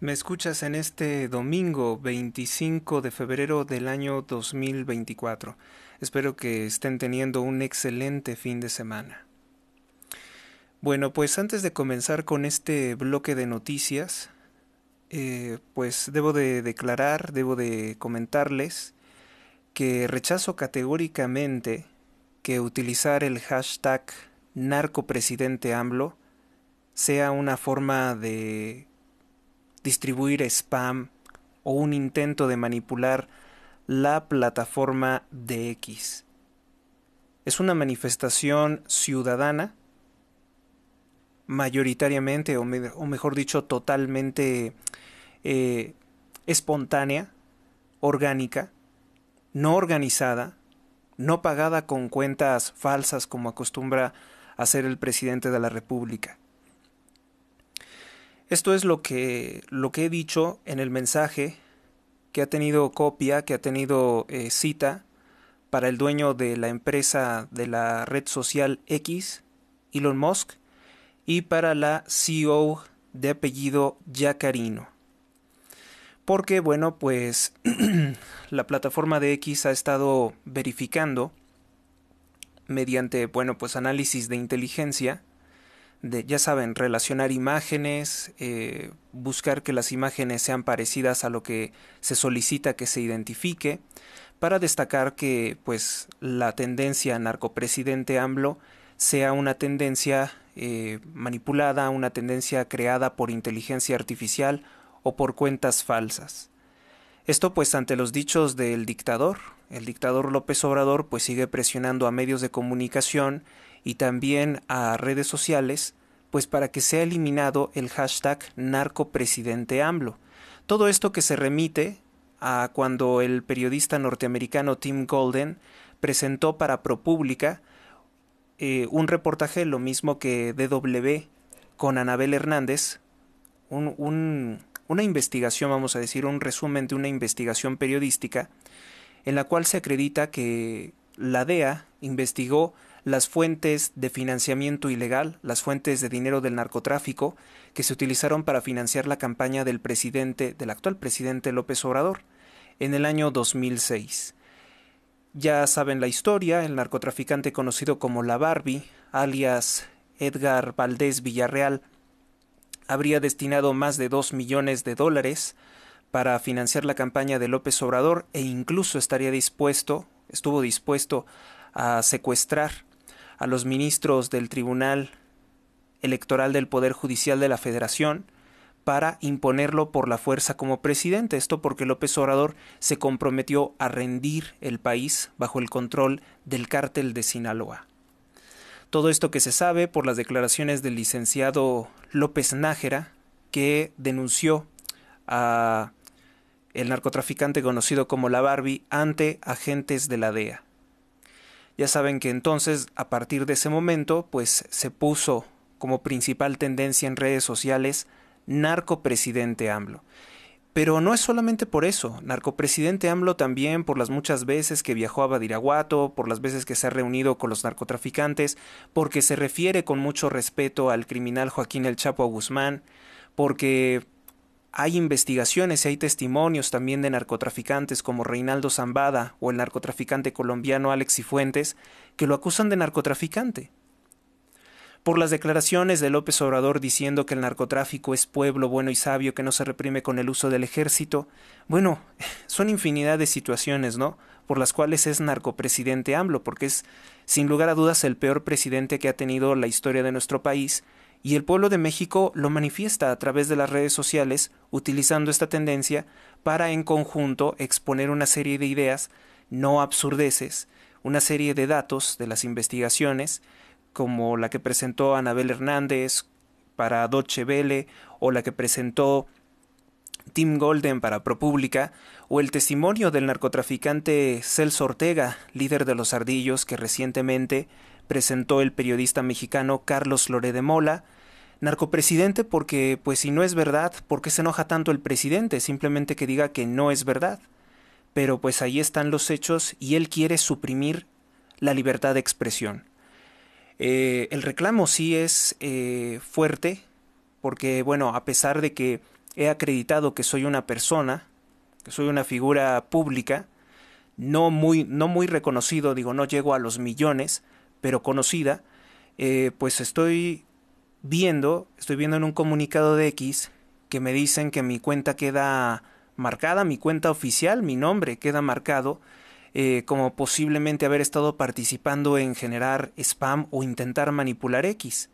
Me escuchas en este domingo 25 de febrero del año 2024. Espero que estén teniendo un excelente fin de semana. Bueno, pues antes de comenzar con este bloque de noticias, eh, pues debo de declarar, debo de comentarles que rechazo categóricamente que utilizar el hashtag narcopresidente AMLO sea una forma de distribuir spam o un intento de manipular la plataforma de X. Es una manifestación ciudadana, mayoritariamente, o, mejor dicho, totalmente eh, espontánea, orgánica, no organizada, no pagada con cuentas falsas como acostumbra a ser el presidente de la República. Esto es lo que, lo que he dicho en el mensaje que ha tenido copia, que ha tenido eh, cita para el dueño de la empresa de la red social X, Elon Musk, y para la CEO de apellido Yacarino. Porque, bueno, pues la plataforma de X ha estado verificando mediante, bueno, pues análisis de inteligencia, de, ya saben, relacionar imágenes, eh, buscar que las imágenes sean parecidas a lo que se solicita que se identifique, para destacar que, pues, la tendencia narcopresidente AMLO sea una tendencia eh, manipulada, una tendencia creada por inteligencia artificial o por cuentas falsas. Esto pues ante los dichos del dictador. El dictador López Obrador pues sigue presionando a medios de comunicación y también a redes sociales pues para que sea eliminado el hashtag narcopresidente AMLO. Todo esto que se remite a cuando el periodista norteamericano Tim Golden presentó para ProPublica eh, un reportaje, lo mismo que DW, con Anabel Hernández, un, una investigación, vamos a decir, un resumen de una investigación periodística en la cual se acredita que la DEA investigó las fuentes de financiamiento ilegal, las fuentes de dinero del narcotráfico que se utilizaron para financiar la campaña del presidente, del actual presidente López Obrador, en el año 2006. Ya saben la historia, el narcotraficante conocido como la Barbie, alias Edgar Valdés Villarreal, habría destinado más de dos millones de dólares para financiar la campaña de López Obrador e incluso estaría dispuesto, estuvo dispuesto a secuestrar a los ministros del Tribunal Electoral del Poder Judicial de la Federación para imponerlo por la fuerza como presidente. Esto porque López Obrador se comprometió a rendir el país bajo el control del cártel de Sinaloa. Todo esto que se sabe por las declaraciones del licenciado López Nájera, que denunció a el narcotraficante conocido como la Barbie ante agentes de la DEA. Ya saben que entonces, a partir de ese momento, pues se puso como principal tendencia en redes sociales narcopresidente AMLO. Pero no es solamente por eso. Narcopresidente AMLO también por las muchas veces que viajó a Badiraguato, por las veces que se ha reunido con los narcotraficantes, porque se refiere con mucho respeto al criminal Joaquín El Chapo Guzmán, porque hay investigaciones y hay testimonios también de narcotraficantes como Reinaldo Zambada o el narcotraficante colombiano Alex Fuentes que lo acusan de narcotraficante por las declaraciones de López Obrador diciendo que el narcotráfico es pueblo bueno y sabio que no se reprime con el uso del ejército. Bueno, son infinidad de situaciones, ¿no? Por las cuales es narcopresidente AMLO, porque es, sin lugar a dudas, el peor presidente que ha tenido la historia de nuestro país, y el pueblo de México lo manifiesta a través de las redes sociales, utilizando esta tendencia para en conjunto exponer una serie de ideas, no absurdeces, una serie de datos de las investigaciones, como la que presentó Anabel Hernández para Doche Vele, o la que presentó Tim Golden para ProPública o el testimonio del narcotraficante Celso Ortega, líder de los Ardillos, que recientemente presentó el periodista mexicano Carlos Loré de Mola, narcopresidente porque, pues si no es verdad, ¿por qué se enoja tanto el presidente? Simplemente que diga que no es verdad. Pero pues ahí están los hechos y él quiere suprimir la libertad de expresión. Eh, el reclamo sí es eh, fuerte, porque bueno, a pesar de que he acreditado que soy una persona, que soy una figura pública, no muy, no muy reconocido, digo, no llego a los millones, pero conocida, eh, pues estoy viendo, estoy viendo en un comunicado de X que me dicen que mi cuenta queda marcada, mi cuenta oficial, mi nombre queda marcado eh, como posiblemente haber estado participando en generar spam o intentar manipular X.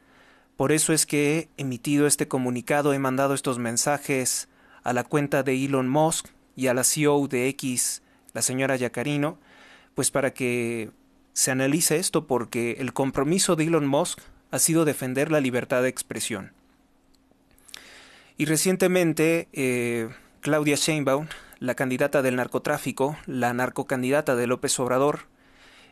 Por eso es que he emitido este comunicado, he mandado estos mensajes a la cuenta de Elon Musk y a la CEO de X, la señora Yacarino, pues para que se analice esto porque el compromiso de Elon Musk ha sido defender la libertad de expresión. Y recientemente eh, Claudia Sheinbaum la candidata del narcotráfico, la narcocandidata de López Obrador,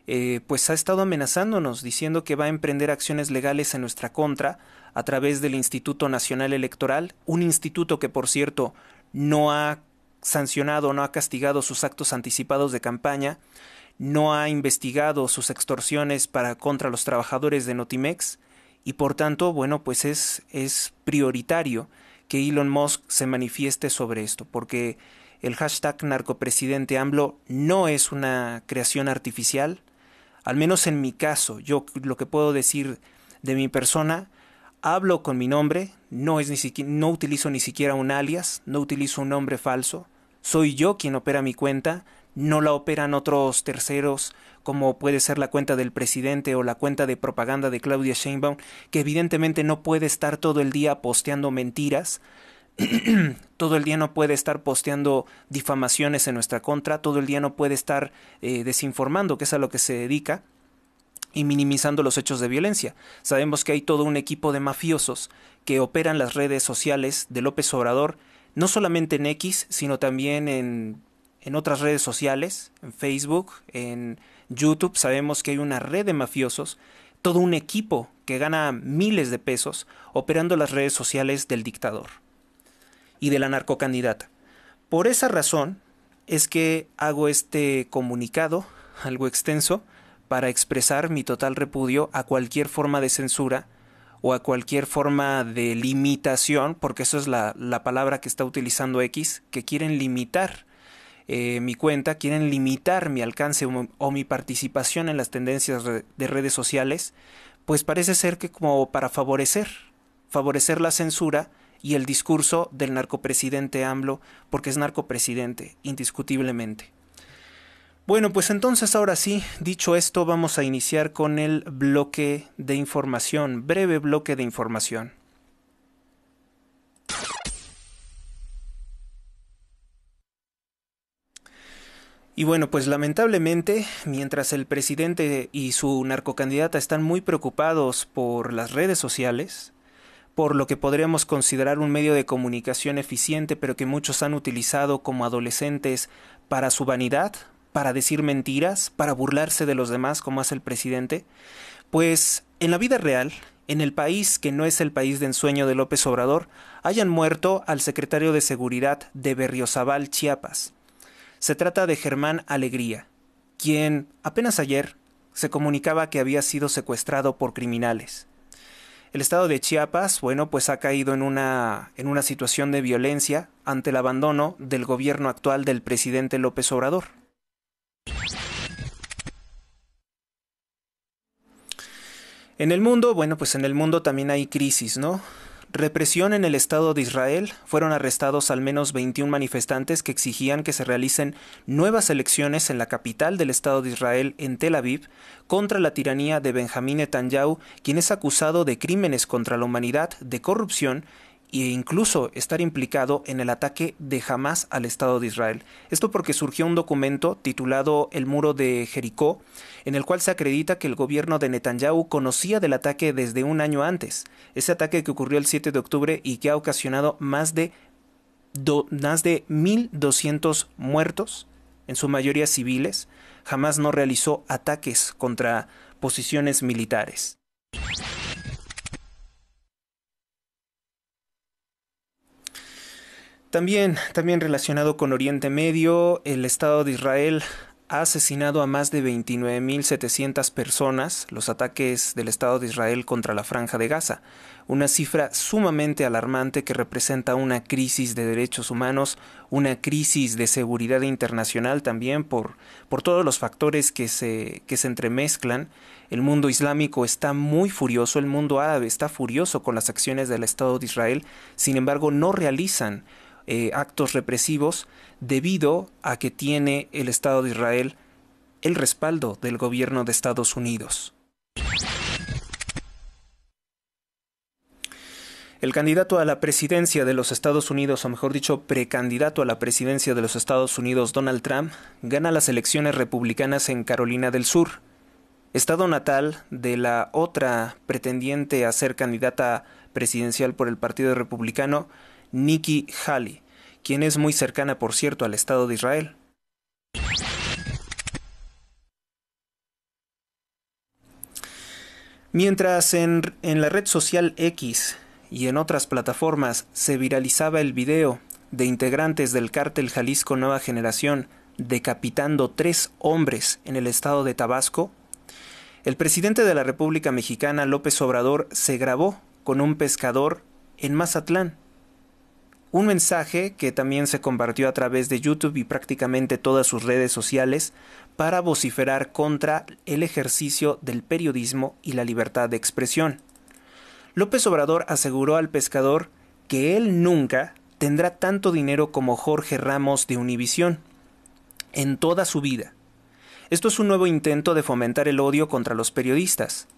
eh, pues ha estado amenazándonos, diciendo que va a emprender acciones legales en nuestra contra a través del Instituto Nacional Electoral, un instituto que, por cierto, no ha sancionado, no ha castigado sus actos anticipados de campaña, no ha investigado sus extorsiones para contra los trabajadores de Notimex y por tanto, bueno, pues es, es prioritario que Elon Musk se manifieste sobre esto, porque el hashtag narcopresidente AMLO no es una creación artificial. Al menos en mi caso, yo lo que puedo decir de mi persona, hablo con mi nombre, no, es ni no utilizo ni siquiera un alias, no utilizo un nombre falso. Soy yo quien opera mi cuenta, no la operan otros terceros como puede ser la cuenta del presidente o la cuenta de propaganda de Claudia Sheinbaum, que evidentemente no puede estar todo el día posteando mentiras, todo el día no puede estar posteando difamaciones en nuestra contra, todo el día no puede estar eh, desinformando, que es a lo que se dedica, y minimizando los hechos de violencia. Sabemos que hay todo un equipo de mafiosos que operan las redes sociales de López Obrador, no solamente en X, sino también en, en otras redes sociales, en Facebook, en YouTube. Sabemos que hay una red de mafiosos, todo un equipo que gana miles de pesos operando las redes sociales del dictador y de la narcocandidata. Por esa razón es que hago este comunicado, algo extenso, para expresar mi total repudio a cualquier forma de censura o a cualquier forma de limitación, porque eso es la, palabra que está utilizando X, que quieren limitar eh, mi cuenta, quieren limitar mi alcance o, mi participación en las tendencias de redes sociales, pues parece ser que como para favorecer, favorecer la censura, y el discurso del narcopresidente AMLO, porque es narcopresidente, indiscutiblemente. Bueno, pues entonces ahora sí, dicho esto, vamos a iniciar con el bloque de información, breve bloque de información. Y bueno, pues lamentablemente, mientras el presidente y su narcocandidata están muy preocupados por las redes sociales, por lo que podríamos considerar un medio de comunicación eficiente, pero que muchos han utilizado como adolescentes para su vanidad, para decir mentiras, para burlarse de los demás, como hace el presidente? Pues en la vida real, en el país que no es el país de ensueño de López Obrador, hayan muerto al secretario de Seguridad de Berriozabal, Chiapas. Se trata de Germán Alegría, quien apenas ayer se comunicaba que había sido secuestrado por criminales. El estado de Chiapas, bueno, pues ha caído en una, en una situación de violencia ante el abandono del gobierno actual del presidente López Obrador. En el mundo, bueno, pues en el mundo también hay crisis, ¿no? Represión en el Estado de Israel. Fueron arrestados al menos 21 manifestantes que exigían que se realicen nuevas elecciones en la capital del Estado de Israel, en Tel Aviv, contra la tiranía de Benjamín Netanyahu, quien es acusado de crímenes contra la humanidad, de corrupción e incluso estar implicado en el ataque de Hamas al Estado de Israel. Esto porque surgió un documento titulado El muro de Jericó, en el cual se acredita que el gobierno de Netanyahu conocía del ataque desde un año antes, ese ataque que ocurrió el 7 de octubre y que ha ocasionado más de, más de 1.200 muertos, en su mayoría civiles, jamás no realizó ataques contra posiciones militares. También, también relacionado con Oriente Medio, el Estado de Israel ha asesinado a más de 29.700 personas los ataques del Estado de Israel contra la Franja de Gaza, una cifra sumamente alarmante que representa una crisis de derechos humanos, una crisis de seguridad internacional también por, por todos los factores que que se entremezclan. El mundo islámico está muy furioso, el mundo árabe está furioso con las acciones del Estado de Israel, sin embargo no realizan eh, actos represivos debido a que tiene el Estado de Israel el respaldo del gobierno de Estados Unidos. El candidato a la presidencia de los Estados Unidos, o mejor dicho, precandidato a la presidencia de los Estados Unidos, Donald Trump, gana las elecciones republicanas en Carolina del Sur, estado natal de la otra pretendiente a ser candidata presidencial por el Partido Republicano, Nikki Haley, quien es muy cercana, por cierto, al Estado de Israel. Mientras en, en, la red social X y en otras plataformas se viralizaba el video de integrantes del cártel Jalisco Nueva Generación decapitando tres hombres en el estado de Tabasco, el presidente de la República Mexicana López Obrador se grabó con un pescador en Mazatlán un mensaje que también se compartió a través de YouTube y prácticamente todas sus redes sociales para vociferar contra el ejercicio del periodismo y la libertad de expresión. López Obrador aseguró al pescador que él nunca tendrá tanto dinero como Jorge Ramos de Univisión en toda su vida. Esto es un nuevo intento de fomentar el odio contra los periodistas.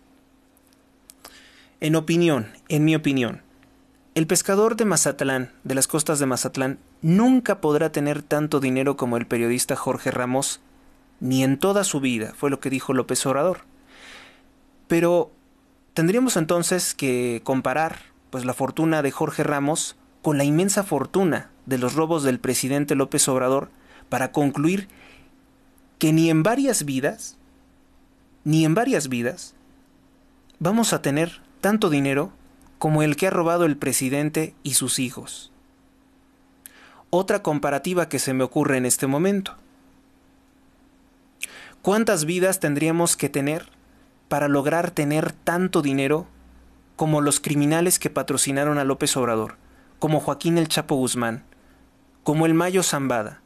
En opinión, en mi opinión, el pescador de Mazatlán, de las costas de Mazatlán, nunca podrá tener tanto dinero como el periodista Jorge Ramos, ni en toda su vida, fue lo que dijo López Obrador. Pero tendríamos entonces que comparar pues la fortuna de Jorge Ramos con la inmensa fortuna de los robos del presidente López Obrador para concluir que ni en varias vidas, ni en varias vidas, vamos a tener tanto dinero como el que ha robado el presidente y sus hijos. Otra comparativa que se me ocurre en este momento. ¿Cuántas vidas tendríamos que tener para lograr tener tanto dinero como los criminales que patrocinaron a López Obrador, como Joaquín el Chapo Guzmán, como el Mayo Zambada?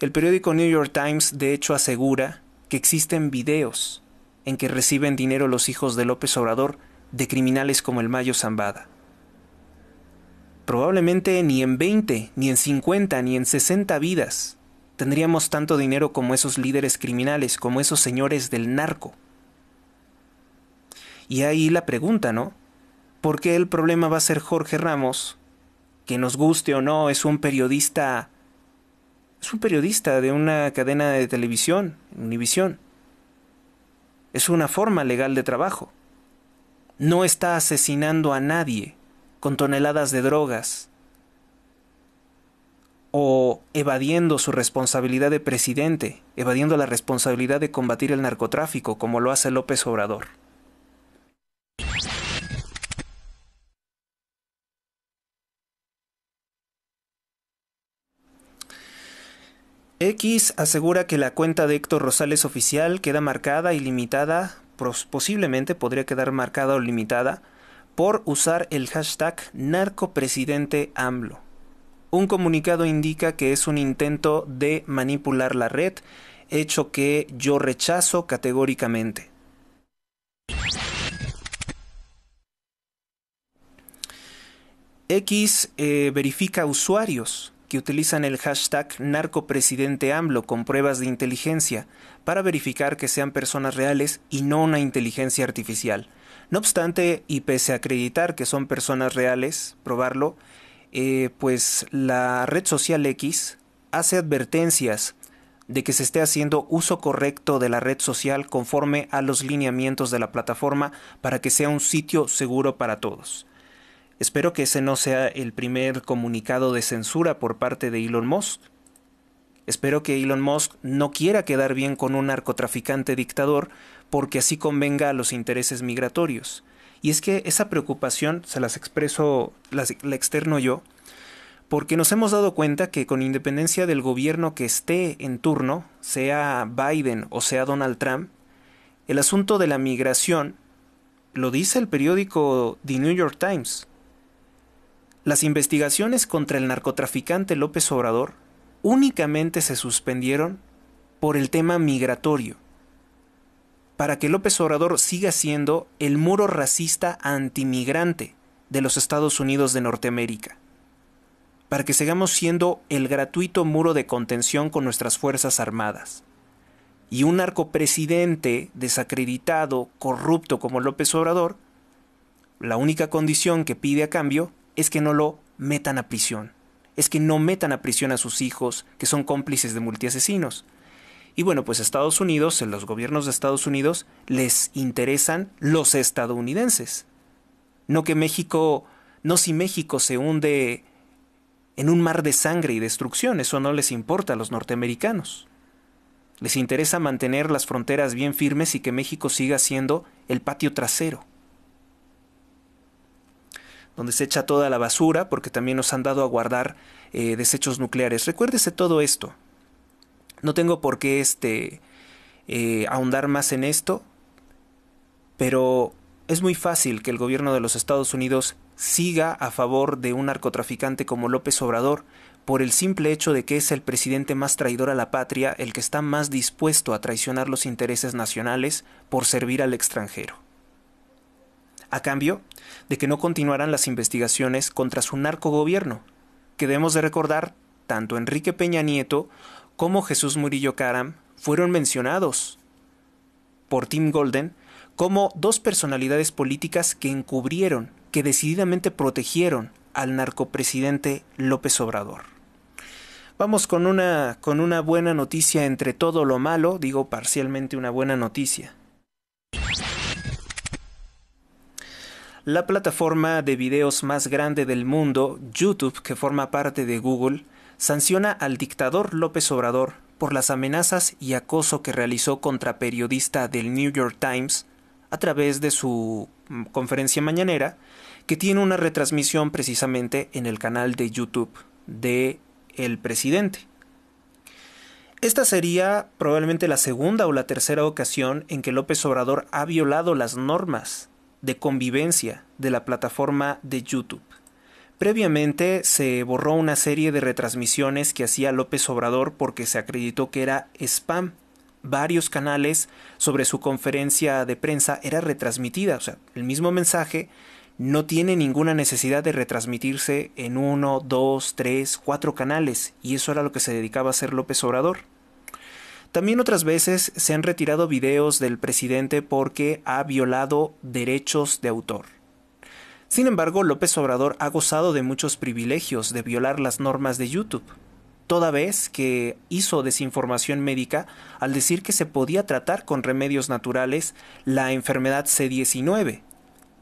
El periódico New York Times de hecho asegura que existen videos en que reciben dinero los hijos de López Obrador de criminales como el Mayo Zambada. Probablemente ni en 20, ni en 50, ni en 60 vidas tendríamos tanto dinero como esos líderes criminales, como esos señores del narco. Y ahí la pregunta, ¿no? ¿Por qué el problema va a ser Jorge Ramos, que nos guste o no, es un periodista es un periodista de una cadena de televisión, Univisión. Es una forma legal de trabajo no está asesinando a nadie con toneladas de drogas o evadiendo su responsabilidad de presidente, evadiendo la responsabilidad de combatir el narcotráfico como lo hace López Obrador. X asegura que la cuenta de Héctor Rosales oficial queda marcada y limitada posiblemente podría quedar marcada o limitada por usar el hashtag narcopresidente AMLO. Un comunicado indica que es un intento de manipular la red, hecho que yo rechazo categóricamente. X eh, verifica usuarios que utilizan el hashtag narcopresidente AMLO con pruebas de inteligencia para verificar que sean personas reales y no una inteligencia artificial. No obstante, y pese a acreditar que son personas reales, probarlo, eh, pues la red social X hace advertencias de que se esté haciendo uso correcto de la red social conforme a los lineamientos de la plataforma para que sea un sitio seguro para todos. Espero que ese no sea el primer comunicado de censura por parte de Elon Musk, Espero que Elon Musk no quiera quedar bien con un narcotraficante dictador porque así convenga a los intereses migratorios. Y es que esa preocupación se las expreso, la externo yo, porque nos hemos dado cuenta que con independencia del gobierno que esté en turno, sea Biden o sea Donald Trump, el asunto de la migración lo dice el periódico The New York Times. Las investigaciones contra el narcotraficante López Obrador únicamente se suspendieron por el tema migratorio, para que López Obrador siga siendo el muro racista antimigrante de los Estados Unidos de Norteamérica, para que sigamos siendo el gratuito muro de contención con nuestras Fuerzas Armadas. Y un narcopresidente desacreditado, corrupto como López Obrador, la única condición que pide a cambio es que no lo metan a prisión es que no metan a prisión a sus hijos, que son cómplices de multiasesinos. Y bueno, pues Estados Unidos, en los gobiernos de Estados Unidos, les interesan los estadounidenses. No que México, no si México se hunde en un mar de sangre y destrucción, eso no les importa a los norteamericanos. Les interesa mantener las fronteras bien firmes y que México siga siendo el patio trasero donde se echa toda la basura, porque también nos han dado a guardar eh, desechos nucleares. Recuérdese todo esto. No tengo por qué este, eh, ahondar más en esto, pero es muy fácil que el gobierno de los Estados Unidos siga a favor de un narcotraficante como López Obrador por el simple hecho de que es el presidente más traidor a la patria, el que está más dispuesto a traicionar los intereses nacionales por servir al extranjero. A cambio, de que no continuaran las investigaciones contra su narcogobierno, que debemos de recordar tanto Enrique Peña Nieto como Jesús Murillo Caram fueron mencionados por Tim Golden como dos personalidades políticas que encubrieron, que decididamente protegieron al narcopresidente López Obrador. Vamos con una, con una buena noticia entre todo lo malo, digo parcialmente una buena noticia. La plataforma de videos más grande del mundo, YouTube, que forma parte de Google, sanciona al dictador López Obrador por las amenazas y acoso que realizó contra periodista del New York Times a través de su mm, conferencia mañanera, que tiene una retransmisión precisamente en el canal de YouTube de el presidente. Esta sería probablemente la segunda o la tercera ocasión en que López Obrador ha violado las normas de convivencia de la plataforma de YouTube. Previamente se borró una serie de retransmisiones que hacía López Obrador porque se acreditó que era spam. Varios canales sobre su conferencia de prensa era retransmitida, o sea, el mismo mensaje no tiene ninguna necesidad de retransmitirse en uno, dos, tres, cuatro canales, y eso era lo que se dedicaba a hacer López Obrador. También otras veces se han retirado videos del presidente porque ha violado derechos de autor. Sin embargo, López Obrador ha gozado de muchos privilegios de violar las normas de YouTube, toda vez que hizo desinformación médica al decir que se podía tratar con remedios naturales la enfermedad C19,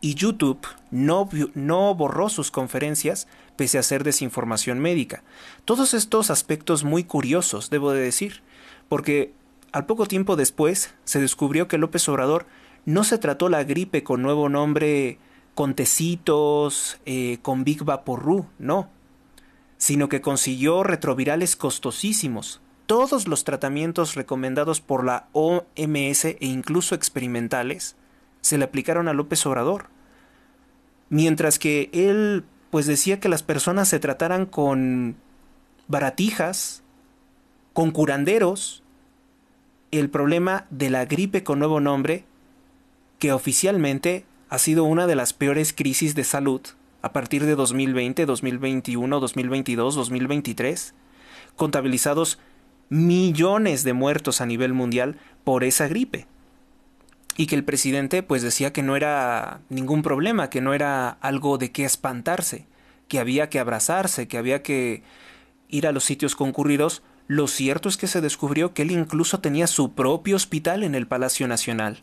y YouTube no, no, borró sus conferencias pese a ser desinformación médica. Todos estos aspectos muy curiosos, debo de decir, porque al poco tiempo después se descubrió que López Obrador no se trató la gripe con nuevo nombre, con tecitos, eh, con Big Vaporru, no, sino que consiguió retrovirales costosísimos. Todos los tratamientos recomendados por la OMS e incluso experimentales se le aplicaron a López Obrador. Mientras que él pues decía que las personas se trataran con baratijas, con curanderos el problema de la gripe con nuevo nombre, que oficialmente ha sido una de las peores crisis de salud a partir de 2020, 2021, 2022, 2023, contabilizados millones de muertos a nivel mundial por esa gripe. Y que el presidente pues decía que no era ningún problema, que no era algo de qué espantarse, que había que abrazarse, que había que ir a los sitios concurridos lo cierto es que se descubrió que él incluso tenía su propio hospital en el Palacio Nacional,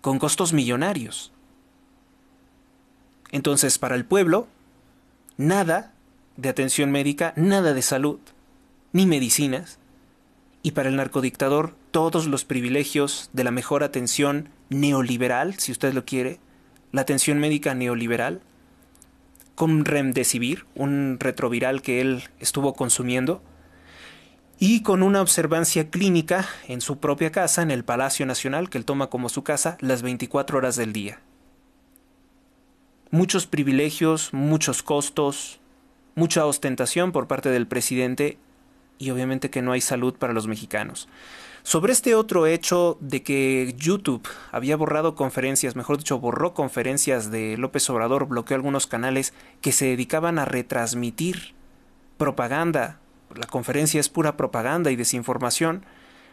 con costos millonarios. Entonces, para el pueblo, nada de atención médica, nada de salud, ni medicinas. Y para el narcodictador, todos los privilegios de la mejor atención neoliberal, si usted lo quiere, la atención médica neoliberal, con remdesivir, un retroviral que él estuvo consumiendo, y con una observancia clínica en su propia casa, en el Palacio Nacional, que él toma como su casa, las 24 horas del día. Muchos privilegios, muchos costos, mucha ostentación por parte del presidente y obviamente que no hay salud para los mexicanos. Sobre este otro hecho de que YouTube había borrado conferencias, mejor dicho, borró conferencias de López Obrador, bloqueó algunos canales que se dedicaban a retransmitir propaganda la conferencia es pura propaganda y desinformación,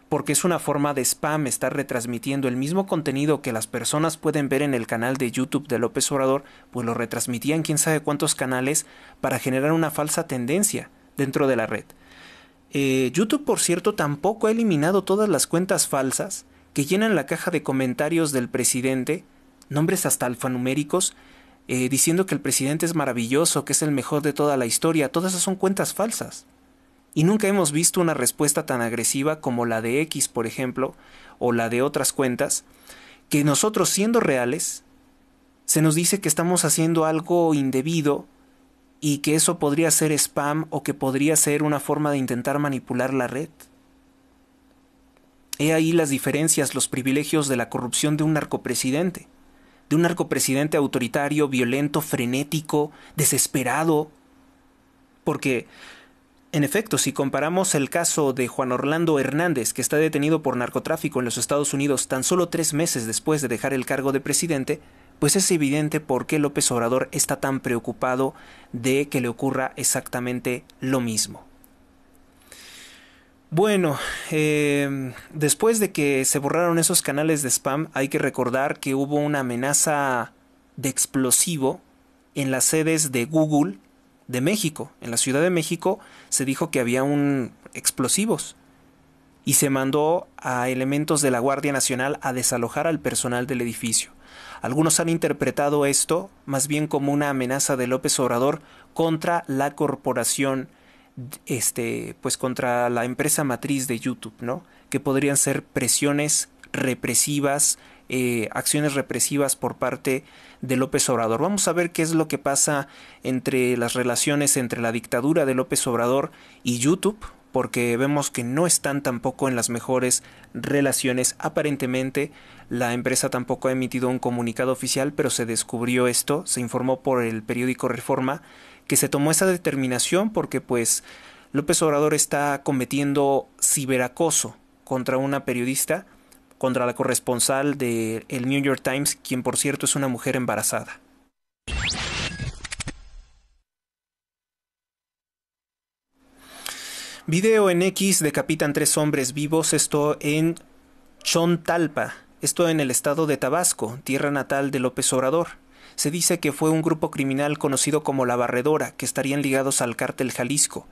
porque es una forma de spam estar retransmitiendo el mismo contenido que las personas pueden ver en el canal de YouTube de López Obrador, pues lo retransmitían quién sabe cuántos canales para generar una falsa tendencia dentro de la red. Eh, YouTube, por cierto, tampoco ha eliminado todas las cuentas falsas que llenan la caja de comentarios del presidente, nombres hasta alfanuméricos, eh, diciendo que el presidente es maravilloso, que es el mejor de toda la historia. Todas esas son cuentas falsas y nunca hemos visto una respuesta tan agresiva como la de X, por ejemplo, o la de otras cuentas, que nosotros siendo reales, se nos dice que estamos haciendo algo indebido y que eso podría ser spam o que podría ser una forma de intentar manipular la red. He ahí las diferencias, los privilegios de la corrupción de un narcopresidente, de un narcopresidente autoritario, violento, frenético, desesperado, porque en efecto, si comparamos el caso de Juan Orlando Hernández, que está detenido por narcotráfico en los Estados Unidos tan solo tres meses después de dejar el cargo de presidente, pues es evidente por qué López Obrador está tan preocupado de que le ocurra exactamente lo mismo. Bueno, em, después de que se borraron esos canales de spam, hay que recordar que hubo una amenaza de explosivo en las sedes de Google de México, en la Ciudad de México, se dijo que había un explosivos y se mandó a elementos de la Guardia Nacional a desalojar al personal del edificio. Algunos han interpretado esto más bien como una amenaza de López Obrador contra la corporación este pues contra la empresa matriz de YouTube, ¿no? Que podrían ser presiones represivas eh, acciones represivas por parte de López Obrador. Vamos a ver qué es lo que pasa entre las relaciones entre la dictadura de López Obrador y YouTube, porque vemos que no están tampoco en las mejores relaciones. Aparentemente, la empresa tampoco ha emitido un comunicado oficial, pero se descubrió esto, se informó por el periódico Reforma que se tomó esa determinación porque pues López Obrador está cometiendo ciberacoso contra una periodista contra la corresponsal de el New York Times, quien por cierto es una mujer embarazada. Video en X de decapitan tres hombres vivos, esto en Chontalpa, esto en el estado de Tabasco, tierra natal de López Obrador. Se dice que fue un grupo criminal conocido como La Barredora, que estarían ligados al cártel Jalisco.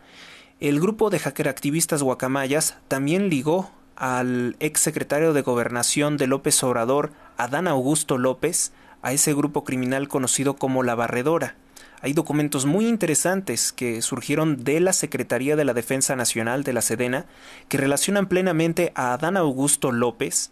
El grupo de hacker activistas guacamayas también ligó al ex secretario de Gobernación de López Obrador, Adán Augusto López, a ese grupo criminal conocido como La Barredora. Hay documentos muy interesantes que surgieron de la Secretaría de la Defensa Nacional de la Sedena que relacionan plenamente a Adán Augusto López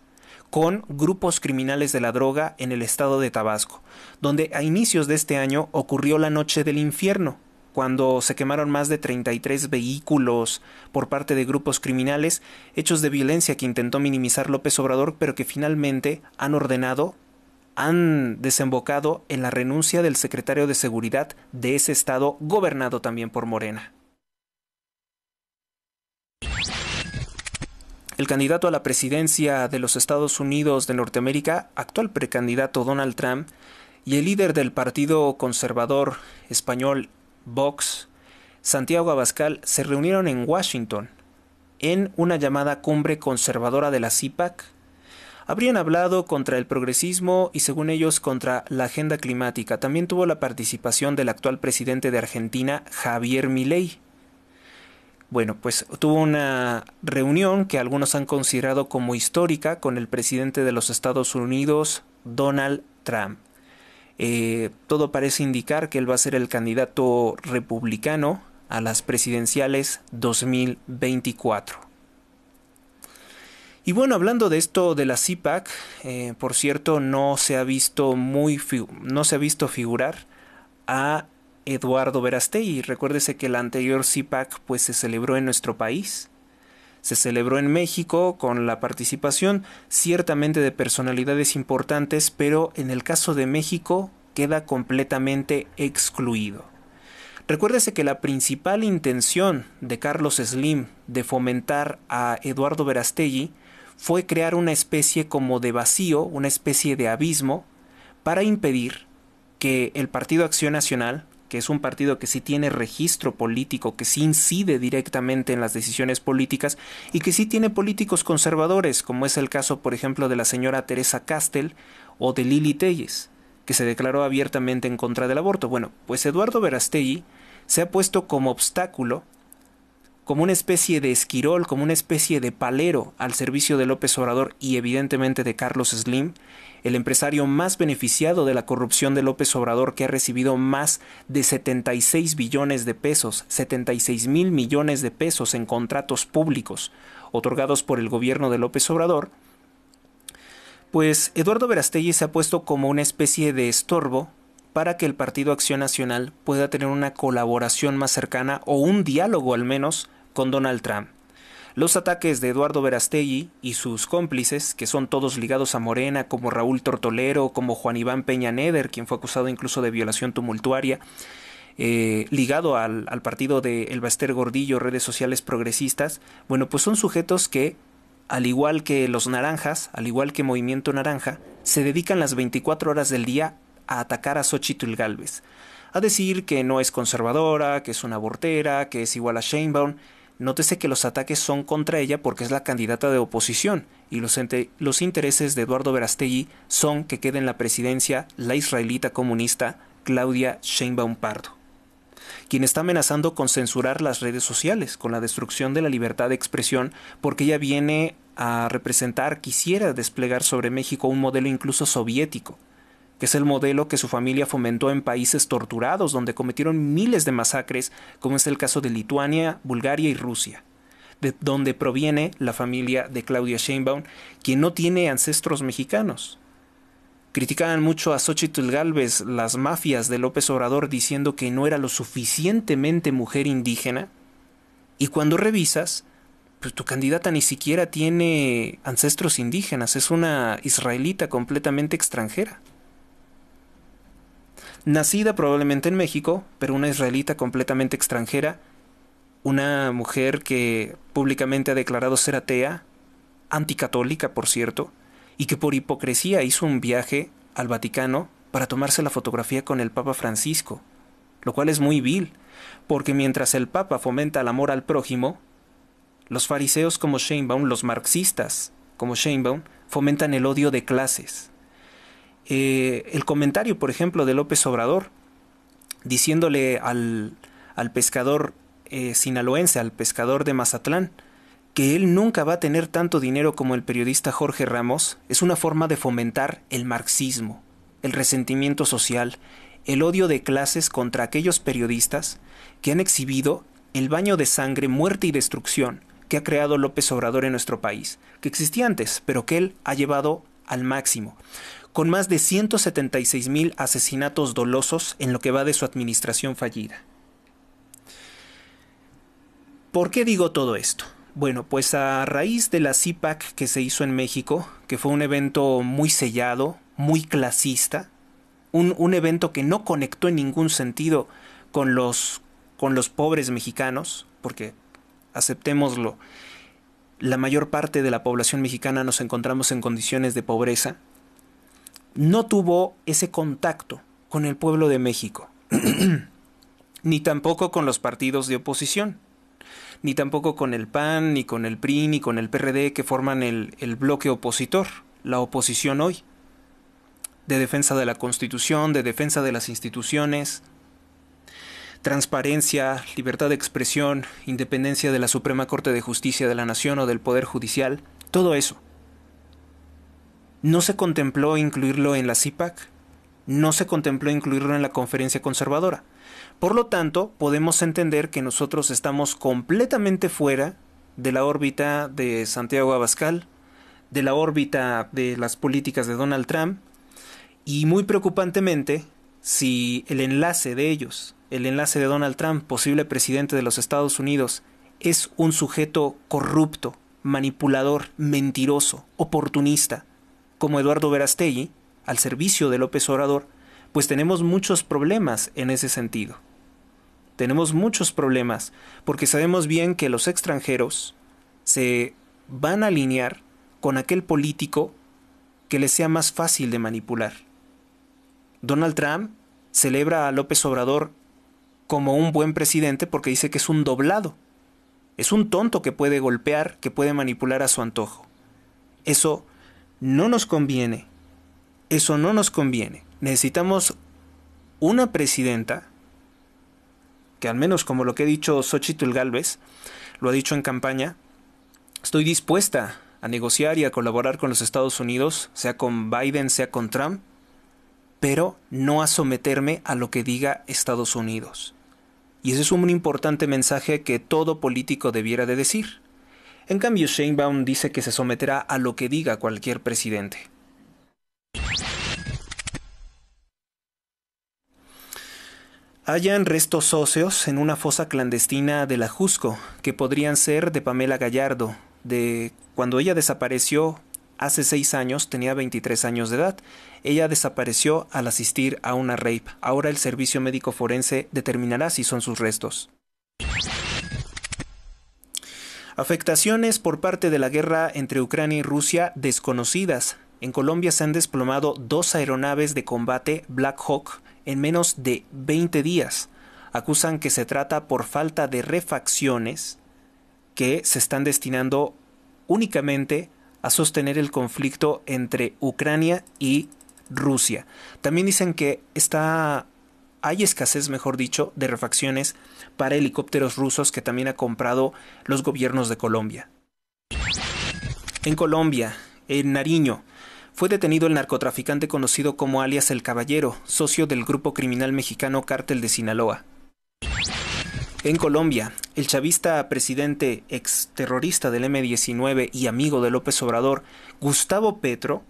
con grupos criminales de la droga en el estado de Tabasco, donde a inicios de este año ocurrió la Noche del Infierno, cuando se quemaron más de 33 vehículos por parte de grupos criminales, hechos de violencia que intentó minimizar López Obrador, pero que finalmente han ordenado, han desembocado en la renuncia del secretario de Seguridad de ese estado, gobernado también por Morena. El candidato a la presidencia de los Estados Unidos de Norteamérica, actual precandidato Donald Trump, y el líder del Partido Conservador Español Vox, Santiago Abascal se reunieron en Washington en una llamada cumbre conservadora de la CIPAC. Habrían hablado contra el progresismo y según ellos contra la agenda climática. También tuvo la participación del actual presidente de Argentina, Javier Milei. Bueno, pues tuvo una reunión que algunos han considerado como histórica con el presidente de los Estados Unidos, Donald Trump. Eh, todo parece indicar que él va a ser el candidato republicano a las presidenciales 2024. Y bueno, hablando de esto de la CIPAC, eh, por cierto, no se ha visto muy no se ha visto figurar a Eduardo Verastey. Recuérdese que la anterior CIPAC pues se celebró en nuestro país se celebró en México con la participación ciertamente de personalidades importantes, pero en el caso de México queda completamente excluido. Recuérdese que la principal intención de Carlos Slim de fomentar a Eduardo Verastelli fue crear una especie como de vacío, una especie de abismo, para impedir que el Partido Acción Nacional que es un partido que sí tiene registro político, que sí incide directamente en las decisiones políticas y que sí tiene políticos conservadores, como es el caso, por ejemplo, de la señora Teresa Castel o de Lili Telles, que se declaró abiertamente en contra del aborto. Bueno, pues Eduardo Verastegui se ha puesto como obstáculo como una especie de esquirol, como una especie de palero al servicio de López Obrador y evidentemente de Carlos Slim, el empresario más beneficiado de la corrupción de López Obrador, que ha recibido más de 76 billones de pesos, 76 mil millones de pesos en contratos públicos otorgados por el gobierno de López Obrador, pues Eduardo Verastegui se ha puesto como una especie de estorbo para que el Partido Acción Nacional pueda tener una colaboración más cercana o un diálogo al menos con Donald Trump. Los ataques de Eduardo Verastegui y sus cómplices, que son todos ligados a Morena, como Raúl Tortolero, como Juan Iván Peña Neder, quien fue acusado incluso de violación tumultuaria, eh, ligado al, partido de El Baster Gordillo, redes sociales progresistas, bueno, pues son sujetos que, al igual que los naranjas, al igual que Movimiento Naranja, se dedican las 24 horas del día a atacar a Xochitl Galvez a decir que no es conservadora, que es una abortera, que es igual a Sheinbaum, Nótese que los ataques son contra ella porque es la candidata de oposición y los, intereses de Eduardo Verastegui son que quede en la presidencia la israelita comunista Claudia Sheinbaum Pardo, quien está amenazando con censurar las redes sociales, con la destrucción de la libertad de expresión, porque ella viene a representar, quisiera desplegar sobre México un modelo incluso soviético es el modelo que su familia fomentó en países torturados donde cometieron miles de masacres, como es el caso de Lituania, Bulgaria y Rusia, de donde proviene la familia de Claudia Sheinbaum, quien no tiene ancestros mexicanos. Criticaban mucho a Xochitl Galvez las mafias de López Obrador diciendo que no era lo suficientemente mujer indígena, y cuando revisas, pues tu candidata ni siquiera tiene ancestros indígenas, es una israelita completamente extranjera nacida probablemente en México, pero una israelita completamente extranjera, una mujer que públicamente ha declarado ser atea, anticatólica por cierto, y que por hipocresía hizo un viaje al Vaticano para tomarse la fotografía con el Papa Francisco, lo cual es muy vil, porque mientras el Papa fomenta el amor al prójimo, los fariseos como Sheinbaum, los marxistas como Sheinbaum, fomentan el odio de clases. Eh, el comentario, por ejemplo, de López Obrador, diciéndole al, pescador eh, sinaloense, al pescador de Mazatlán, que él nunca va a tener tanto dinero como el periodista Jorge Ramos, es una forma de fomentar el marxismo, el resentimiento social, el odio de clases contra aquellos periodistas que han exhibido el baño de sangre, muerte y destrucción que ha creado López Obrador en nuestro país, que existía antes, pero que él ha llevado al máximo con más de 176 mil asesinatos dolosos en lo que va de su administración fallida. ¿Por qué digo todo esto? Bueno, pues a raíz de la CIPAC que se hizo en México, que fue un evento muy sellado, muy clasista, un, un evento que no conectó en ningún sentido con los, con los pobres mexicanos, porque aceptémoslo, la mayor parte de la población mexicana nos encontramos en condiciones de pobreza, no tuvo ese contacto con el pueblo de México, ni tampoco con los partidos de oposición, ni tampoco con el PAN, ni con el PRI, ni con el PRD que forman el, bloque opositor, la oposición hoy, de defensa de la Constitución, de defensa de las instituciones, transparencia, libertad de expresión, independencia de la Suprema Corte de Justicia de la Nación o del Poder Judicial, todo eso. No se contempló incluirlo en la CIPAC, no se contempló incluirlo en la conferencia conservadora. Por lo tanto, podemos entender que nosotros estamos completamente fuera de la órbita de Santiago Abascal, de la órbita de las políticas de Donald Trump, y muy preocupantemente, si el enlace de ellos, el enlace de Donald Trump, posible presidente de los Estados Unidos, es un sujeto corrupto, manipulador, mentiroso, oportunista, como Eduardo Verastegui al servicio de López Obrador, pues tenemos muchos problemas en ese sentido. Tenemos muchos problemas porque sabemos bien que los extranjeros se van a alinear con aquel político que les sea más fácil de manipular. Donald Trump celebra a López Obrador como un buen presidente porque dice que es un doblado. Es un tonto que puede golpear, que puede manipular a su antojo. Eso no nos conviene. Eso no nos conviene. Necesitamos una presidenta, que al menos como lo que ha dicho Xochitl Galvez, lo ha dicho en campaña, estoy dispuesta a negociar y a colaborar con los Estados Unidos, sea con Biden, sea con Trump, pero no a someterme a lo que diga Estados Unidos. Y ese es un importante mensaje que todo político debiera de decir. En cambio, Sheinbaum dice que se someterá a lo que diga cualquier presidente. Hallan restos óseos en una fosa clandestina de la Jusco, que podrían ser de Pamela Gallardo, de cuando ella desapareció hace seis años, tenía 23 años de edad. Ella desapareció al asistir a una rape. Ahora el servicio médico forense determinará si son sus restos. Afectaciones por parte de la guerra entre Ucrania y Rusia desconocidas. En Colombia se han desplomado dos aeronaves de combate Black Hawk en menos de 20 días. Acusan que se trata por falta de refacciones que se están destinando únicamente a sostener el conflicto entre Ucrania y Rusia. También dicen que está hay escasez, mejor dicho, de refacciones para helicópteros rusos que también ha comprado los gobiernos de Colombia. En Colombia, en Nariño, fue detenido el narcotraficante conocido como alias El Caballero, socio del grupo criminal mexicano Cártel de Sinaloa. En Colombia, el chavista presidente exterrorista del M-19 y amigo de López Obrador, Gustavo Petro,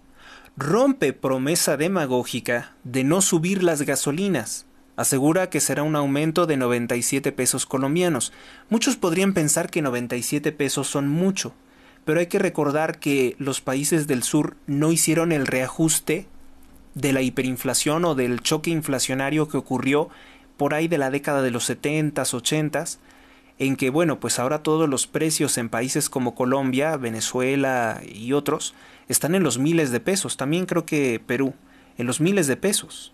rompe promesa demagógica de no subir las gasolinas. Asegura que será un aumento de 97 pesos colombianos. Muchos podrían pensar que 97 pesos son mucho, pero hay que recordar que los países del sur no hicieron el reajuste de la hiperinflación o del choque inflacionario que ocurrió por ahí de la década de los 70s, 80s, en que bueno, pues ahora todos los precios en países como Colombia, Venezuela y otros están en los miles de pesos, también creo que Perú, en los miles de pesos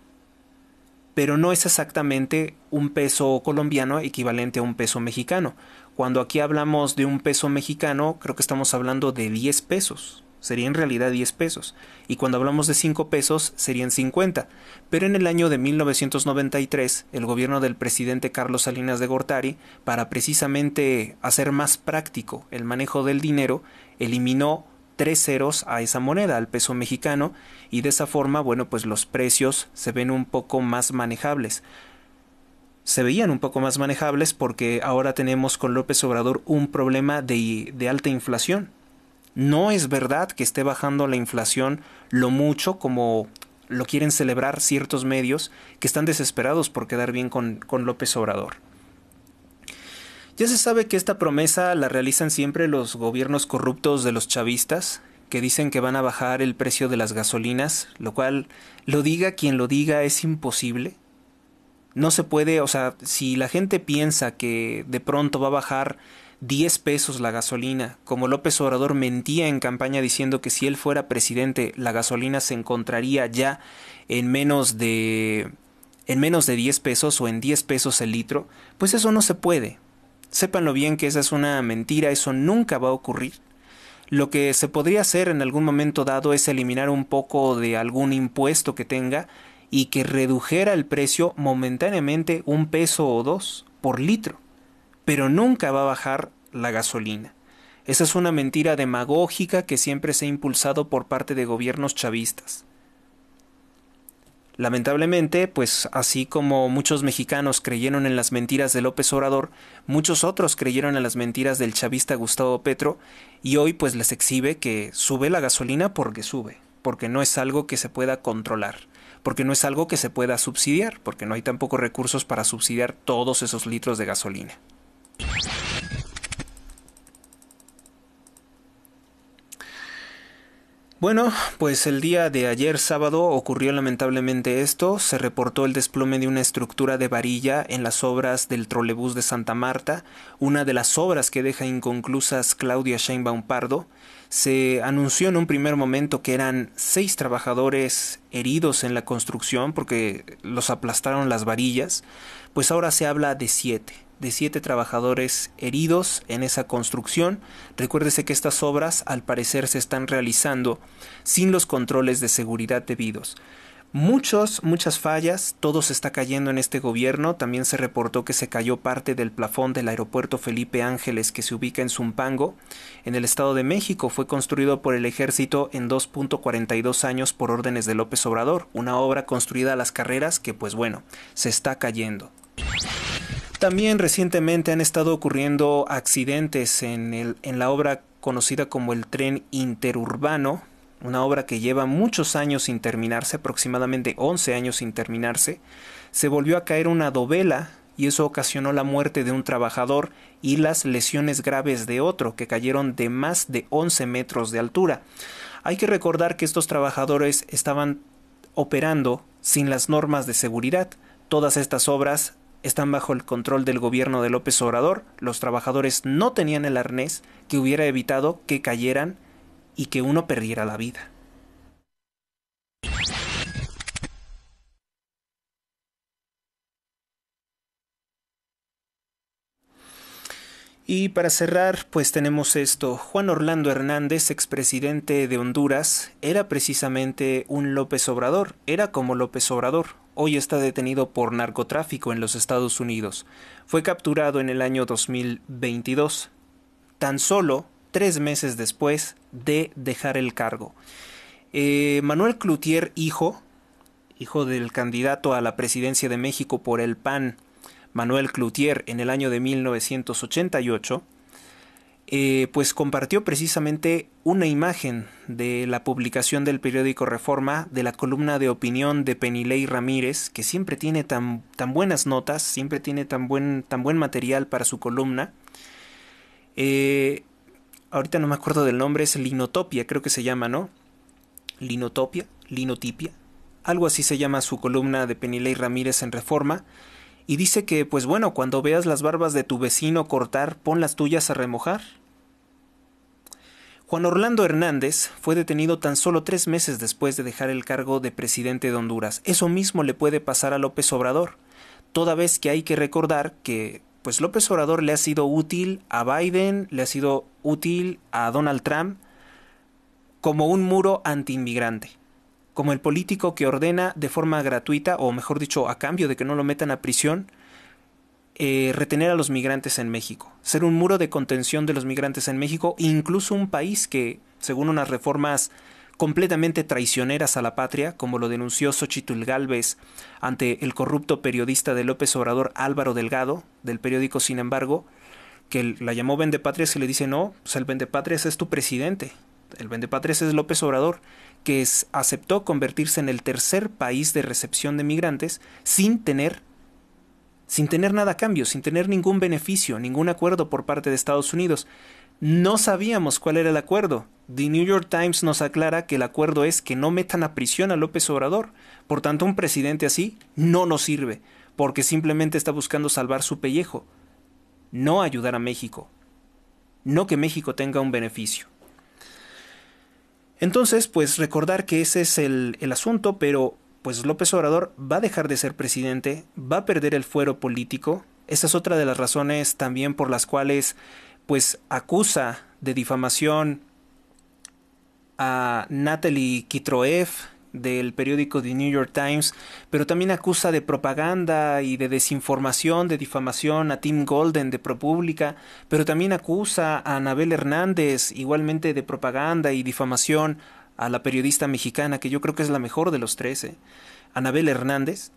pero no es exactamente un peso colombiano equivalente a un peso mexicano. Cuando aquí hablamos de un peso mexicano, creo que estamos hablando de 10 pesos. Sería en realidad 10 pesos. Y cuando hablamos de 5 pesos, serían 50. Pero en el año de 1993, el gobierno del presidente Carlos Salinas de Gortari, para precisamente hacer más práctico el manejo del dinero, eliminó tres ceros a esa moneda, al peso mexicano, y de esa forma, bueno, pues los precios se ven un poco más manejables. Se veían un poco más manejables porque ahora tenemos con López Obrador un problema de, alta inflación. No es verdad que esté bajando la inflación lo mucho como lo quieren celebrar ciertos medios que están desesperados por quedar bien con, con López Obrador. Ya se sabe que esta promesa la realizan siempre los gobiernos corruptos de los chavistas, que dicen que van a bajar el precio de las gasolinas, lo cual, lo diga quien lo diga, es imposible. No se puede, o sea, si la gente piensa que de pronto va a bajar 10 pesos la gasolina, como López Obrador mentía en campaña diciendo que si él fuera presidente la gasolina se encontraría ya en menos de en menos de 10 pesos o en 10 pesos el litro, pues eso no se puede. Sépanlo bien que esa es una mentira, eso nunca va a ocurrir. Lo que se podría hacer en algún momento dado es eliminar un poco de algún impuesto que tenga y que redujera el precio momentáneamente un peso o dos por litro, pero nunca va a bajar la gasolina. Esa es una mentira demagógica que siempre se ha impulsado por parte de gobiernos chavistas. Lamentablemente, pues así como muchos mexicanos creyeron en las mentiras de López Obrador, muchos otros creyeron en las mentiras del chavista Gustavo Petro y hoy pues les exhibe que sube la gasolina porque sube, porque no es algo que se pueda controlar, porque no es algo que se pueda subsidiar, porque no hay tampoco recursos para subsidiar todos esos litros de gasolina. Bueno, pues el día de ayer sábado ocurrió lamentablemente esto, se reportó el desplome de una estructura de varilla en las obras del trolebús de Santa Marta, una de las obras que deja inconclusas Claudia Sheinbaum Pardo. Se anunció en un primer momento que eran seis trabajadores heridos en la construcción porque los aplastaron las varillas, pues ahora se habla de siete de siete trabajadores heridos en esa construcción. Recuérdese que estas obras al parecer se están realizando sin los controles de seguridad debidos. Muchos, muchas fallas, todo se está cayendo en este gobierno, también se reportó que se cayó parte del plafón del aeropuerto Felipe Ángeles que se ubica en Zumpango, en el Estado de México, fue construido por el ejército en 2.42 años por órdenes de López Obrador, una obra construida a las carreras que pues bueno, se está cayendo. También recientemente han estado ocurriendo accidentes en, la obra conocida como el tren interurbano, una obra que lleva muchos años sin terminarse, aproximadamente 11 años sin terminarse, se volvió a caer una dovela y eso ocasionó la muerte de un trabajador y las lesiones graves de otro, que cayeron de más de 11 metros de altura. Hay que recordar que estos trabajadores estaban operando sin las normas de seguridad. Todas estas obras están bajo el control del gobierno de López Obrador, los trabajadores no tenían el arnés que hubiera evitado que cayeran y que uno perdiera la vida. Y para cerrar, pues tenemos esto. Juan Orlando Hernández, expresidente de Honduras, era precisamente un López Obrador, era como López Obrador, hoy está detenido por narcotráfico en los Estados Unidos. Fue capturado en el año 2022, tan solo tres meses después de dejar el cargo. Eh, Manuel Cloutier, hijo, hijo del candidato a la presidencia de México por el PAN, Manuel Cloutier, en el año de 1988, eh, pues compartió precisamente una imagen de la publicación del periódico Reforma, de la columna de opinión de Penilei Ramírez, que siempre tiene tan, tan buenas notas, siempre tiene tan buen, tan buen material para su columna. Eh, ahorita no me acuerdo del nombre, es Linotopia, creo que se llama, ¿no? Linotopia, Linotipia, algo así se llama su columna de Penilei Ramírez en Reforma y dice que, pues bueno, cuando veas las barbas de tu vecino cortar, pon las tuyas a remojar. Juan Orlando Hernández fue detenido tan solo tres meses después de dejar el cargo de presidente de Honduras. Eso mismo le puede pasar a López Obrador, toda vez que hay que recordar que, pues López Obrador le ha sido útil a Biden, le ha sido útil a Donald Trump, como un muro antiinmigrante como el político que ordena de forma gratuita, o mejor dicho, a cambio de que no lo metan a prisión, eh, retener a los migrantes en México, ser un muro de contención de los migrantes en México, incluso un país que, según unas reformas completamente traicioneras a la patria, como lo denunció Xochitl Galvez ante el corrupto periodista de López Obrador Álvaro Delgado, del periódico Sin embargo, que la llamó patria y le dice, no, pues el patria es tu presidente, el patria es López Obrador, que aceptó convertirse en el tercer país de recepción de migrantes sin tener sin tener nada a cambio, sin tener ningún beneficio, ningún acuerdo por parte de Estados Unidos. No sabíamos cuál era el acuerdo. The New York Times nos aclara que el acuerdo es que no metan a prisión a López Obrador. Por tanto, un presidente así no nos sirve, porque simplemente está buscando salvar su pellejo, no ayudar a México, no que México tenga un beneficio. Entonces, pues recordar que ese es el, asunto, pero pues López Obrador va a dejar de ser presidente, va a perder el fuero político. Esa es otra de las razones también por las cuales pues acusa de difamación a Natalie Kitroev, del periódico The New York Times, pero también acusa de propaganda y de desinformación, de difamación a Tim Golden de ProPublica, pero también acusa a Anabel Hernández igualmente de propaganda y difamación a la periodista mexicana, que yo creo que es la mejor de los trece, ¿eh? Anabel Hernández,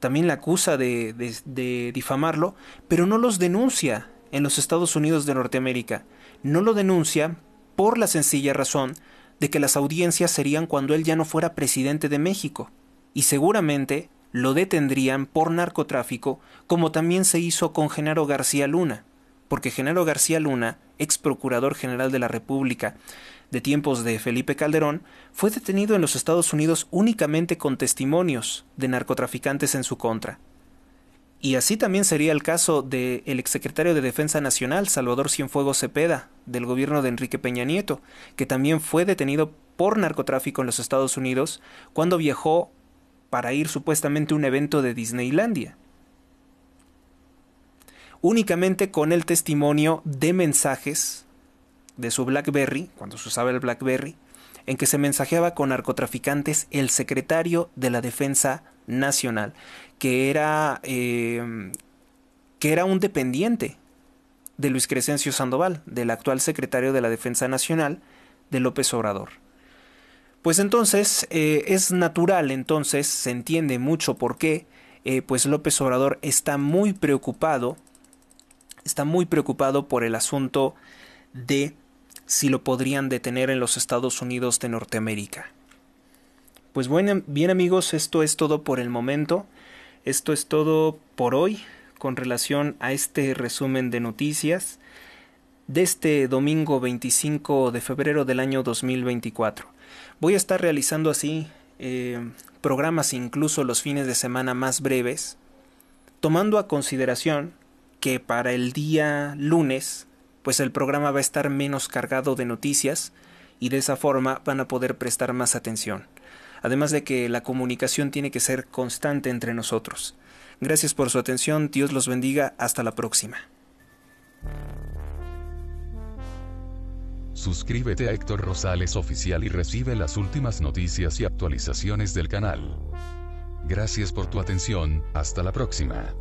también la acusa de, de, de difamarlo, pero no los denuncia en los Estados Unidos de Norteamérica. No lo denuncia por la sencilla razón de que las audiencias serían cuando él ya no fuera presidente de México, y seguramente lo detendrían por narcotráfico, como también se hizo con Genaro García Luna, porque Genaro García Luna, ex procurador general de la República de tiempos de Felipe Calderón, fue detenido en los Estados Unidos únicamente con testimonios de narcotraficantes en su contra. Y así también sería el caso del exsecretario de Defensa Nacional, Salvador Cienfuegos Cepeda, del gobierno de Enrique Peña Nieto, que también fue detenido por narcotráfico en los Estados Unidos cuando viajó para ir supuestamente a un evento de Disneylandia. Únicamente con el testimonio de mensajes de su BlackBerry, cuando se usaba el BlackBerry, en que se mensajeaba con narcotraficantes el secretario de la Defensa nacional, que era, em, que era un dependiente de Luis Crescencio Sandoval, del actual secretario de la Defensa Nacional de López Obrador. Pues entonces eh, es natural, entonces se entiende mucho por qué, eh, pues López Obrador está muy preocupado, está muy preocupado por el asunto de si lo podrían detener en los Estados Unidos de Norteamérica. Pues bueno, bien amigos, esto es todo por el momento. Esto es todo por hoy con relación a este resumen de noticias de este domingo 25 de febrero del año 2024. Voy a estar realizando así eh, programas incluso los fines de semana más breves, tomando a consideración que para el día lunes, pues el programa va a estar menos cargado de noticias y de esa forma van a poder prestar más atención además de que la comunicación tiene que ser constante entre nosotros. Gracias por su atención, Dios los bendiga, hasta la próxima. Suscríbete a Héctor Rosales Oficial y recibe las últimas noticias y actualizaciones del canal. Gracias por tu atención, hasta la próxima.